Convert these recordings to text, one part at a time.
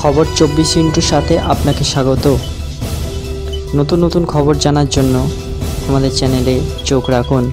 খবর চব্বিশ ইন্টুর সাথে আপনাকে স্বাগত নতুন নতুন খবর জানার জন্য আমাদের চ্যানেলে চোখ রাখুন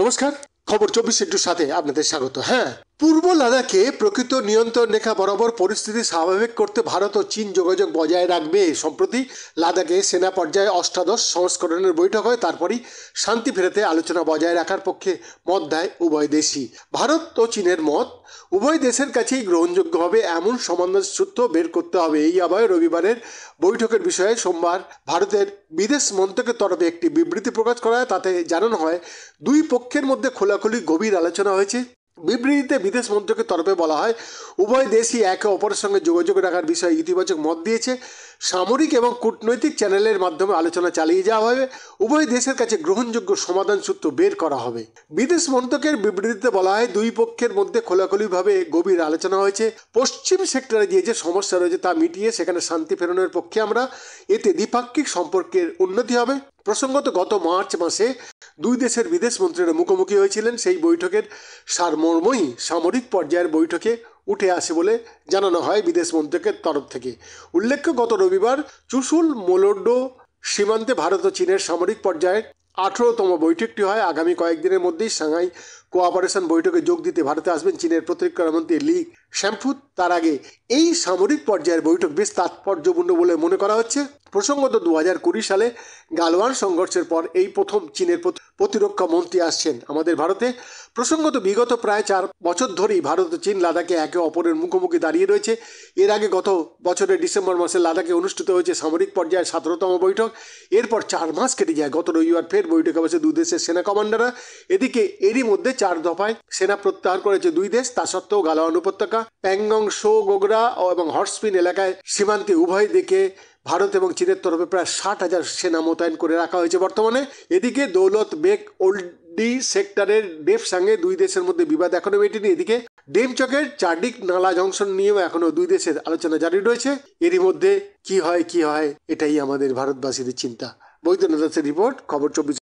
নমস্কার খবর চব্বিশ ইন্টুর সাথে আপনাদের স্বাগত হ্যাঁ পূর্ব লাদাখে প্রকৃত নিয়ন্ত্রণ রেখা বরাবর পরিস্থিতি স্বাভাবিক করতে ভারত ও চীন যোগাযোগ বজায় রাখবে সম্প্রতি লাদাখে সেনা পর্যায়ে অষ্টাদশ সংস্করণের বৈঠক হয় তারপরই শান্তি ফেরাতে আলোচনা বজায় রাখার পক্ষে মত দেয় উভয় দেশই ভারত ও চীনের মত উভয় দেশের কাছেই গ্রহণযোগ্য হবে এমন সমন্বয় সূত্র বের করতে হবে এই আবহে রবিবারের বৈঠকের বিষয়ে সোমবার ভারতের বিদেশ মন্ত্রকের তরফে একটি বিবৃতি প্রকাশ করা হয় তাতে জানানো হয় দুই পক্ষের মধ্যে খোলাখুলি গভীর আলোচনা হয়েছে বিবৃতিতে বিদেশ মন্ত্রকের তরফে বলা হয় উভয় দেশই একে অপরের সঙ্গে যোগাযোগ রাখার বিষয়ে ইতিবাচক মত দিয়েছে সামরিক এবং কূটনৈতিক চ্যানেলের মাধ্যমে আলোচনা চালিয়ে যাওয়া হবে উভয় দেশের কাছে গ্রহণযোগ্য সমাধান সূত্র বের করা হবে বিদেশ মন্ত্রকের বিবৃতিতে বলা হয় দুই পক্ষের মধ্যে খোলাখুলিভাবে গভীর আলোচনা হয়েছে পশ্চিম সেক্টরে যে যে সমস্যা রয়েছে তা মিটিয়ে সেখানে শান্তি ফেরানোর পক্ষে আমরা এতে দ্বিপাক্ষিক সম্পর্কের উন্নতি হবে প্রসঙ্গত গত মার্চ মাসে দুই দেশের বিদেশ মন্ত্রীরা মুখোমুখি হয়েছিলেন সেই বৈঠকের সারমর্মই সামরিক পর্যায়ের বৈঠকে উঠে আসে বলে জানানো হয় বিদেশ মন্ত্রকের তরফ থেকে উল্লেখ্য গত রবিবার চুসুল মোলোডো সীমান্তে ভারত ও চীনের সামরিক পর্যায়ের আঠেরোতম বৈঠকটি হয় আগামী কয়েকদিনের মধ্যেই সাংহাই কোঅপারেশন বৈঠকে যোগ দিতে ভারতে আসবেন চীনের প্রতিরক্ষামন্ত্রী লি শ্যাম্পু তার আগে এই সামরিক পর্যায়ের বৈঠক বেশ তাৎপর্যপূর্ণ বলে মনে করা হচ্ছে প্রসঙ্গত দু হাজার কুড়ি সালে গালওয়ান সংঘর্ষের পর এই প্রথম চীনের প্রতিরক্ষা মন্ত্রী আসছেন আমাদের ভারতে প্রসঙ্গত বিগত প্রায় চার বছর ধরেই ভারত ও চীন লাদাখে একে অপরের মুখোমুখি দাঁড়িয়ে রয়েছে এর আগে গত বছরের ডিসেম্বর মাসে লাদাখে অনুষ্ঠিত হয়েছে সামরিক পর্যায়ে সতেরোতম বৈঠক এরপর চার মাস কেটে যায় গত রবিবার ফের বৈঠকে বসে দুই দেশের সেনা কমান্ডাররা এদিকে এরই মধ্যে চার দফায় সেনা প্রত্যাহার করেছে দুই দেশ তা সত্ত্বেও গালাওয়ান উপত্যকা প্যাংগং শো গোগরা এবং হর্সপিন এলাকায় সীমান্তে উভয় দিকে ভারত এবং চীনের তরফে প্রায় ষাট হাজার সেনা মোতায়েন করে রাখা হয়েছে বর্তমানে এদিকে দৌলত বেগ ওল্ড ডি সেক্টরের ডেফ সঙ্গে দুই দেশের মধ্যে বিবাদ এখনও মেটেনি এদিকে ডেমচকের চারদিক নালা জংশন নিয়েও এখনো দুই দেশের আলোচনা জারি রয়েছে এরই মধ্যে কি হয় কি হয় এটাই আমাদের ভারতবাসীদের চিন্তা বৈদ্যনাথের রিপোর্ট খবর চব্বিশ